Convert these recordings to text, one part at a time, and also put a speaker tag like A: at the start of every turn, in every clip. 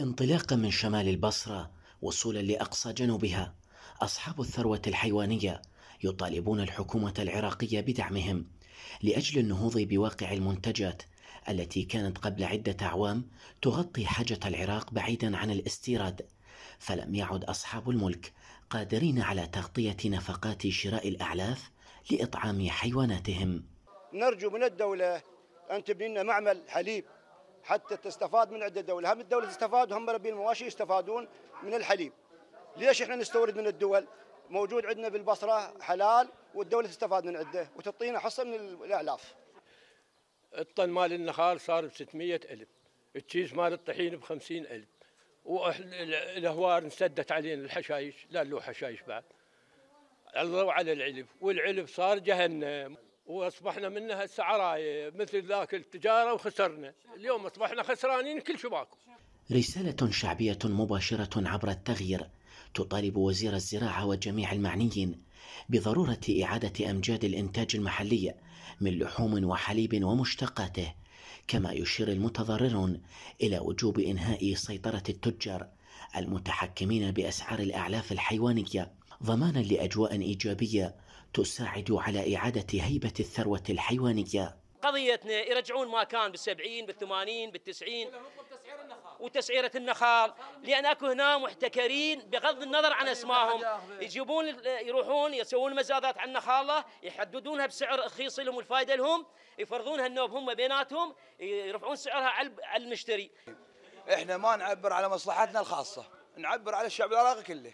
A: انطلاقا من شمال البصرة وصولا لأقصى جنوبها أصحاب الثروة الحيوانية يطالبون الحكومة العراقية بدعمهم لأجل النهوض بواقع المنتجات التي كانت قبل عدة أعوام تغطي حاجة العراق بعيدا عن الاستيراد فلم يعد أصحاب الملك قادرين على تغطية نفقات شراء الأعلاف لإطعام حيواناتهم
B: نرجو من الدولة أن تبني لنا معمل حليب حتى تستفاد من عده دول هم الدوله تستفاد وهم ربي المواشي يستفادون من الحليب ليش احنا نستورد من الدول موجود عندنا بالبصره حلال والدوله تستفاد من عده وتعطينا حصه من الاعلاف
C: الطن مال النخال صار ب 600 ألف التشيز مال الطحين ب 50 ألف والهوار انسدت علينا الحشايش لا له حشايش بعد الله على العلب والعلب صار جهنم واصبحنا منها السعراء إيه، مثل ذاك التجاره وخسرنا اليوم اصبحنا خسرانين كل شباكو
A: رسالة شعبية مباشرة عبر التغيير تطالب وزير الزراعة وجميع المعنيين بضرورة إعادة أمجاد الإنتاج المحلي من لحوم وحليب ومشتقاته كما يشير المتضررون إلى وجوب إنهاء سيطرة التجار المتحكمين بأسعار الأعلاف الحيوانية ضمانا لاجواء ايجابيه تساعد على اعاده هيبه الثروه الحيوانيه.
D: قضيتنا يرجعون ما كان بالسبعين بالثمانين بالتسعين وتسعيرة النخال لأن أكو هنا محتكرين بغض النظر عن اسمائهم يجيبون يروحون يسوون مزادات عن النخالة يحددونها بسعر رخيص لهم والفائدة لهم يفرضونها النوب هم بيناتهم يرفعون سعرها على المشتري
E: احنا ما نعبر على مصلحتنا الخاصة نعبر على الشعب العراقي كله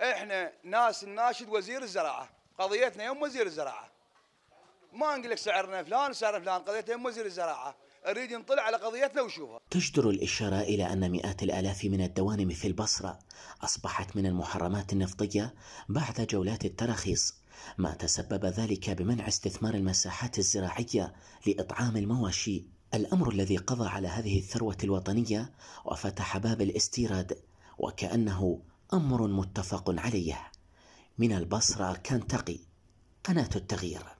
E: احنا ناس نناشد وزير الزراعه قضيتنا يوم وزير الزراعه ما نقول لك سعرنا فلان سعر فلان قضيتنا يوم وزير الزراعه نريد نطلع على قضيتنا وشوفها
A: تجدر الإشارة إلى أن مئات الآلاف من الدوانم في البصرة أصبحت من المحرمات النفطية بعد جولات التراخيص ما تسبب ذلك بمنع استثمار المساحات الزراعية لإطعام المواشي الأمر الذي قضى على هذه الثروة الوطنية وفتح باب الاستيراد وكأنه امر متفق عليه من البصره كنتقي قناه التغيير